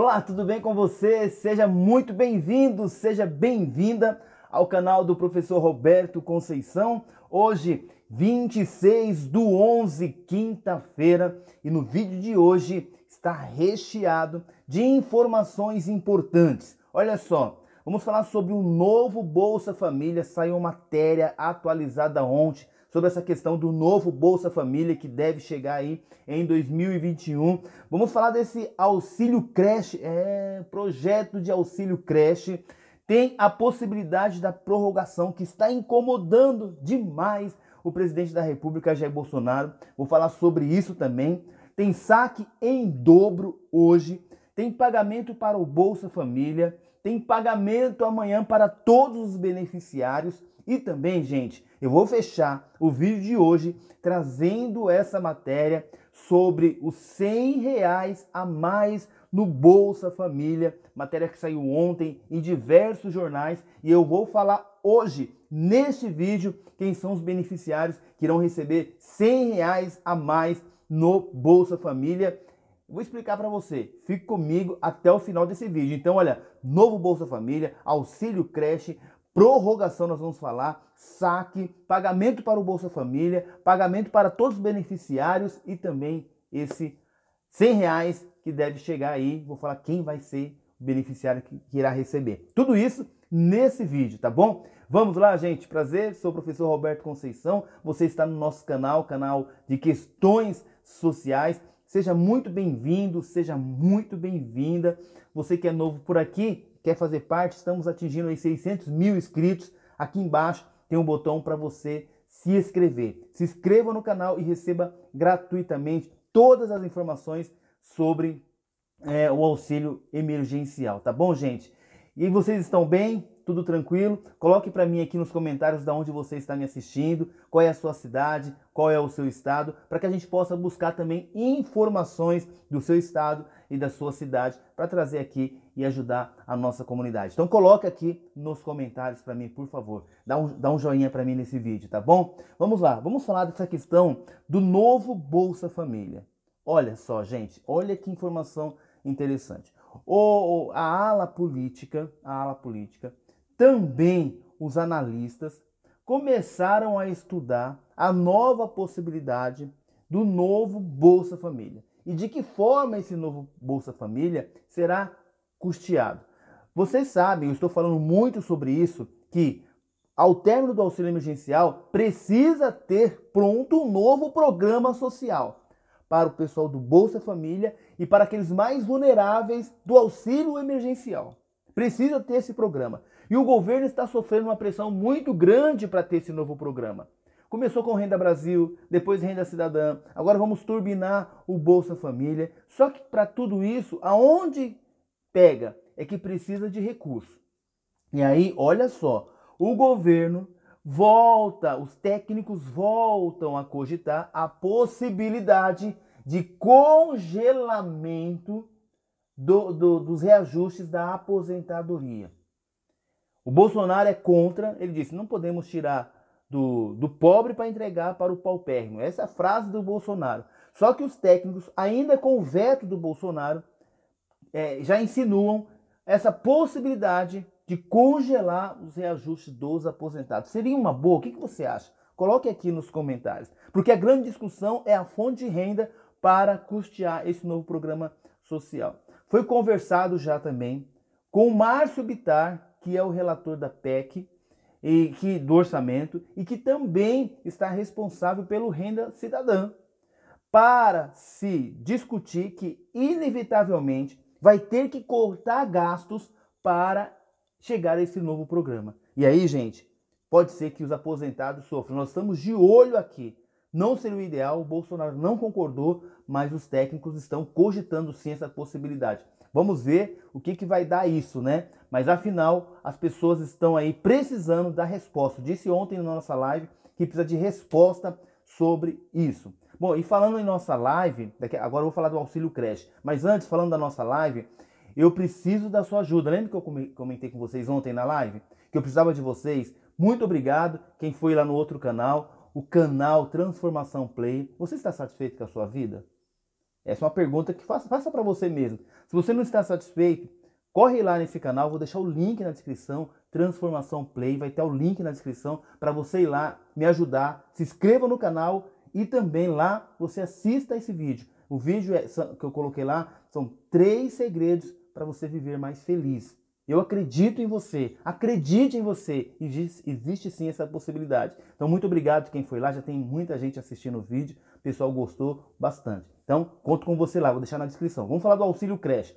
Olá, tudo bem com você? Seja muito bem-vindo, seja bem-vinda ao canal do professor Roberto Conceição. Hoje, 26 do 11, quinta-feira, e no vídeo de hoje está recheado de informações importantes. Olha só, vamos falar sobre o novo Bolsa Família, saiu uma matéria atualizada ontem sobre essa questão do novo Bolsa Família que deve chegar aí em 2021. Vamos falar desse auxílio creche, é, projeto de auxílio creche. Tem a possibilidade da prorrogação que está incomodando demais o presidente da República, Jair Bolsonaro. Vou falar sobre isso também. Tem saque em dobro hoje, tem pagamento para o Bolsa Família tem pagamento amanhã para todos os beneficiários. E também, gente, eu vou fechar o vídeo de hoje trazendo essa matéria sobre os 100 reais a mais no Bolsa Família, matéria que saiu ontem em diversos jornais e eu vou falar hoje neste vídeo quem são os beneficiários que irão receber 100 reais a mais no Bolsa Família. Vou explicar para você. Fique comigo até o final desse vídeo. Então, olha, novo Bolsa Família, auxílio creche, prorrogação nós vamos falar, saque, pagamento para o Bolsa Família, pagamento para todos os beneficiários e também esse 100 reais que deve chegar aí. Vou falar quem vai ser o beneficiário que, que irá receber. Tudo isso nesse vídeo, tá bom? Vamos lá, gente. Prazer, sou o professor Roberto Conceição. Você está no nosso canal, canal de questões sociais. Seja muito bem-vindo, seja muito bem-vinda. Você que é novo por aqui, quer fazer parte, estamos atingindo aí 600 mil inscritos. Aqui embaixo tem um botão para você se inscrever. Se inscreva no canal e receba gratuitamente todas as informações sobre é, o auxílio emergencial, tá bom, gente? E vocês estão bem? Tudo tranquilo? Coloque para mim aqui nos comentários de onde você está me assistindo, qual é a sua cidade, qual é o seu estado, para que a gente possa buscar também informações do seu estado e da sua cidade para trazer aqui e ajudar a nossa comunidade. Então coloque aqui nos comentários para mim, por favor. Dá um, dá um joinha para mim nesse vídeo, tá bom? Vamos lá, vamos falar dessa questão do novo Bolsa Família. Olha só, gente, olha que informação interessante. O, a ala política, a ala política também os analistas começaram a estudar a nova possibilidade do novo Bolsa Família e de que forma esse novo Bolsa Família será custeado. Vocês sabem, eu estou falando muito sobre isso, que ao término do auxílio emergencial precisa ter pronto um novo programa social para o pessoal do Bolsa Família e para aqueles mais vulneráveis do auxílio emergencial. Precisa ter esse programa. E o governo está sofrendo uma pressão muito grande para ter esse novo programa. Começou com Renda Brasil, depois Renda Cidadã, agora vamos turbinar o Bolsa Família. Só que para tudo isso, aonde pega é que precisa de recurso. E aí, olha só, o governo volta, os técnicos voltam a cogitar a possibilidade de congelamento do, do, dos reajustes da aposentadoria. O Bolsonaro é contra, ele disse: não podemos tirar do, do pobre para entregar para o paupérrimo. Essa é a frase do Bolsonaro. Só que os técnicos, ainda com o veto do Bolsonaro, é, já insinuam essa possibilidade de congelar os reajustes dos aposentados. Seria uma boa? O que, que você acha? Coloque aqui nos comentários. Porque a grande discussão é a fonte de renda para custear esse novo programa social. Foi conversado já também com o Márcio Bitar, que é o relator da PEC e que do orçamento e que também está responsável pelo renda cidadã, para se discutir que inevitavelmente vai ter que cortar gastos para chegar a esse novo programa. E aí, gente, pode ser que os aposentados sofram. Nós estamos de olho aqui. Não seria o ideal, o Bolsonaro não concordou, mas os técnicos estão cogitando sim essa possibilidade. Vamos ver o que, que vai dar isso, né? Mas afinal, as pessoas estão aí precisando da resposta. Disse ontem na nossa live que precisa de resposta sobre isso. Bom, e falando em nossa live, agora eu vou falar do auxílio creche, mas antes, falando da nossa live, eu preciso da sua ajuda. Lembra que eu comentei com vocês ontem na live? Que eu precisava de vocês. Muito obrigado quem foi lá no outro canal, o canal Transformação Play. Você está satisfeito com a sua vida? Essa é uma pergunta que faça, faça para você mesmo. Se você não está satisfeito, corre lá nesse canal, vou deixar o link na descrição, Transformação Play, vai ter o link na descrição para você ir lá me ajudar. Se inscreva no canal e também lá você assista esse vídeo. O vídeo é, que eu coloquei lá são três segredos para você viver mais feliz. Eu acredito em você, acredite em você. Existe, existe sim essa possibilidade. Então, muito obrigado quem foi lá. Já tem muita gente assistindo o vídeo. O pessoal gostou bastante. Então, conto com você lá, vou deixar na descrição. Vamos falar do auxílio creche.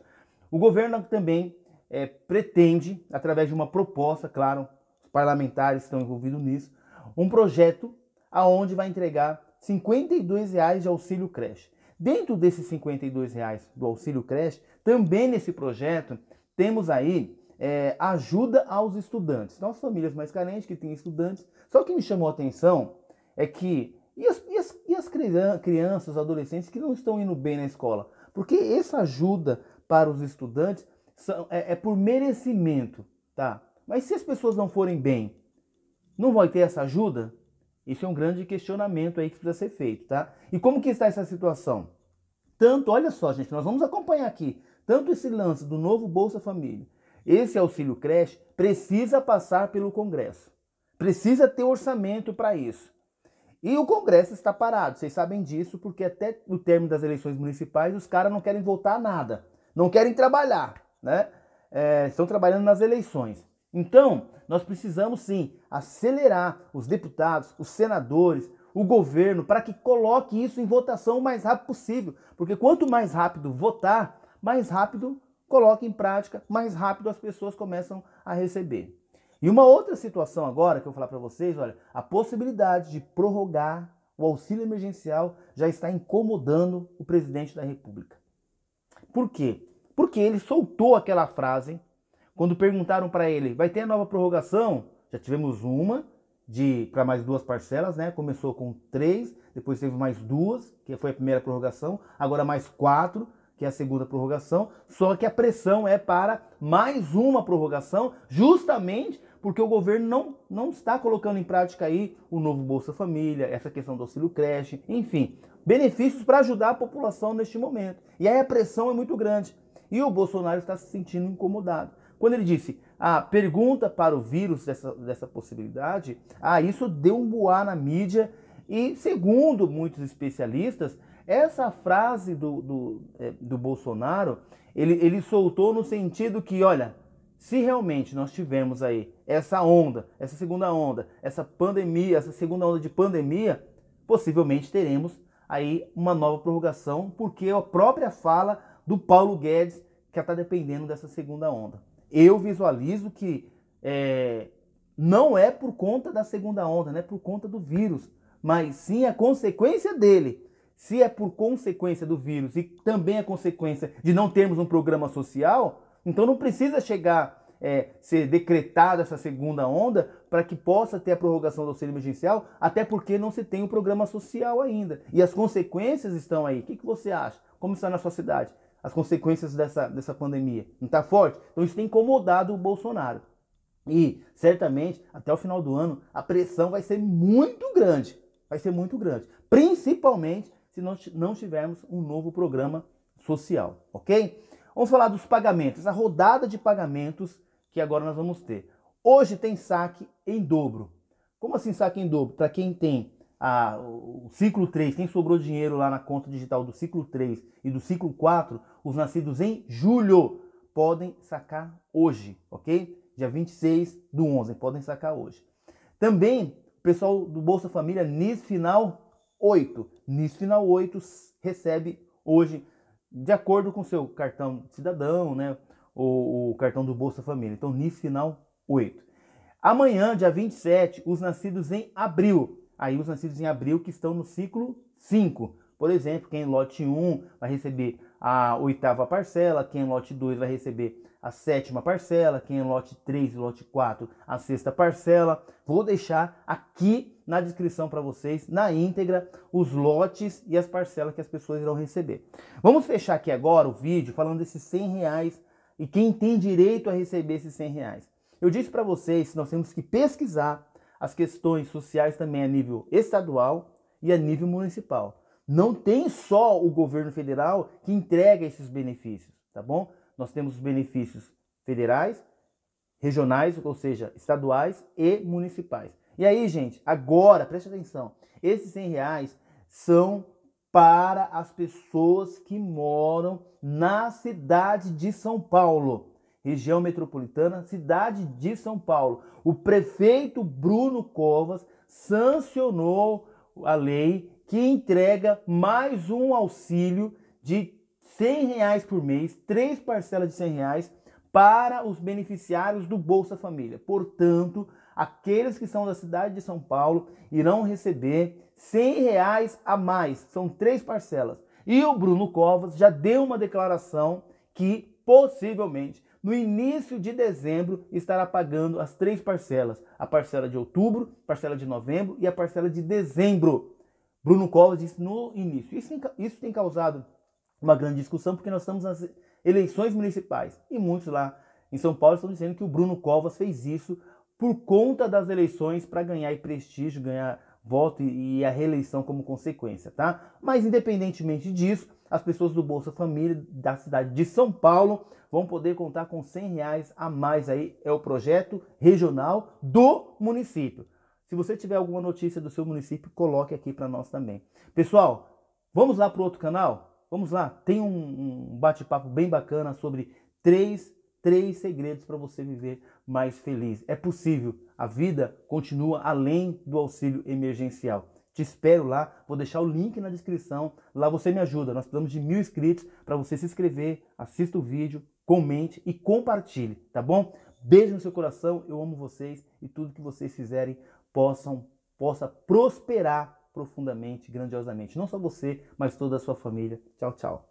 O governo também é, pretende, através de uma proposta, claro, os parlamentares estão envolvidos nisso, um projeto aonde vai entregar R$ 52,00 de auxílio creche. Dentro desses R$ 52,00 do auxílio creche, também nesse projeto, temos aí é, ajuda aos estudantes. Então, as famílias mais carentes que têm estudantes. Só que me chamou a atenção é que e as, e as, e as crianças, os adolescentes que não estão indo bem na escola? Porque essa ajuda para os estudantes são, é, é por merecimento, tá? Mas se as pessoas não forem bem, não vai ter essa ajuda? Isso é um grande questionamento aí que precisa ser feito, tá? E como que está essa situação? Tanto, olha só, gente, nós vamos acompanhar aqui, tanto esse lance do novo Bolsa Família, esse auxílio creche, precisa passar pelo Congresso. Precisa ter orçamento para isso. E o Congresso está parado, vocês sabem disso, porque até no término das eleições municipais os caras não querem votar nada, não querem trabalhar, né? É, estão trabalhando nas eleições. Então, nós precisamos sim acelerar os deputados, os senadores, o governo, para que coloque isso em votação o mais rápido possível. Porque quanto mais rápido votar, mais rápido coloque em prática, mais rápido as pessoas começam a receber. E uma outra situação agora que eu vou falar para vocês, olha, a possibilidade de prorrogar o auxílio emergencial já está incomodando o presidente da República. Por quê? Porque ele soltou aquela frase quando perguntaram para ele: "Vai ter a nova prorrogação?" Já tivemos uma de para mais duas parcelas, né? Começou com três, depois teve mais duas, que foi a primeira prorrogação, agora mais quatro, que é a segunda prorrogação. Só que a pressão é para mais uma prorrogação, justamente porque o governo não, não está colocando em prática aí o novo Bolsa Família, essa questão do auxílio creche, enfim, benefícios para ajudar a população neste momento. E aí a pressão é muito grande. E o Bolsonaro está se sentindo incomodado. Quando ele disse, a pergunta para o vírus dessa, dessa possibilidade, ah, isso deu um boá na mídia. E segundo muitos especialistas, essa frase do, do, eh, do Bolsonaro, ele, ele soltou no sentido que, olha, se realmente nós tivermos aí essa onda, essa segunda onda, essa pandemia, essa segunda onda de pandemia, possivelmente teremos aí uma nova prorrogação, porque a própria fala do Paulo Guedes que está dependendo dessa segunda onda. Eu visualizo que é, não é por conta da segunda onda, não é por conta do vírus, mas sim a consequência dele. Se é por consequência do vírus e também a consequência de não termos um programa social, então não precisa chegar, é, ser decretada essa segunda onda para que possa ter a prorrogação do auxílio emergencial, até porque não se tem o um programa social ainda. E as consequências estão aí. O que, que você acha? Como está na sua cidade? As consequências dessa, dessa pandemia. Não está forte? Então isso tem incomodado o Bolsonaro. E certamente até o final do ano a pressão vai ser muito grande. Vai ser muito grande. Principalmente se nós não tivermos um novo programa social, ok? Vamos falar dos pagamentos, a rodada de pagamentos que agora nós vamos ter. Hoje tem saque em dobro. Como assim saque em dobro? Para quem tem a, o ciclo 3, quem sobrou dinheiro lá na conta digital do ciclo 3 e do ciclo 4, os nascidos em julho podem sacar hoje, ok? Dia 26 do 11, podem sacar hoje. Também, o pessoal do Bolsa Família, NIS Final 8. NIS Final 8 recebe hoje de acordo com seu cartão cidadão, né? O, o cartão do Bolsa Família. Então, NIS final 8. Amanhã, dia 27, os nascidos em abril. Aí, os nascidos em abril que estão no ciclo 5. Por exemplo, quem lote 1 vai receber a oitava parcela, quem é lote 2 vai receber a sétima parcela, quem é lote 3 e lote 4 a sexta parcela. Vou deixar aqui na descrição para vocês, na íntegra, os lotes e as parcelas que as pessoas irão receber. Vamos fechar aqui agora o vídeo falando desses 100 reais e quem tem direito a receber esses 100 reais. Eu disse para vocês que nós temos que pesquisar as questões sociais também a nível estadual e a nível municipal não tem só o governo federal que entrega esses benefícios, tá bom? Nós temos os benefícios federais, regionais, ou seja, estaduais e municipais. E aí, gente, agora, preste atenção, esses 100 reais são para as pessoas que moram na cidade de São Paulo, região metropolitana, cidade de São Paulo. O prefeito Bruno Covas sancionou a lei que entrega mais um auxílio de 100 reais por mês, três parcelas de 100 reais para os beneficiários do Bolsa Família. Portanto, aqueles que são da cidade de São Paulo irão receber 100 reais a mais. São três parcelas. E o Bruno Covas já deu uma declaração que possivelmente no início de dezembro estará pagando as três parcelas: a parcela de outubro, parcela de novembro e a parcela de dezembro. Bruno Covas disse no início. Isso, isso tem causado uma grande discussão, porque nós estamos nas eleições municipais. E muitos lá em São Paulo estão dizendo que o Bruno Covas fez isso por conta das eleições para ganhar prestígio, ganhar voto e a reeleição como consequência, tá? Mas independentemente disso, as pessoas do Bolsa Família da cidade de São Paulo vão poder contar com 100 reais a mais aí, é o projeto regional do município. Se você tiver alguma notícia do seu município, coloque aqui para nós também. Pessoal, vamos lá para outro canal? Vamos lá, tem um, um bate-papo bem bacana sobre três, três segredos para você viver mais feliz. É possível, a vida continua além do auxílio emergencial. Te espero lá, vou deixar o link na descrição. Lá você me ajuda. Nós precisamos de mil inscritos para você se inscrever, assista o vídeo, comente e compartilhe, tá bom? Beijo no seu coração, eu amo vocês e tudo que vocês fizerem possam possa prosperar profundamente, grandiosamente. Não só você, mas toda a sua família. Tchau, tchau.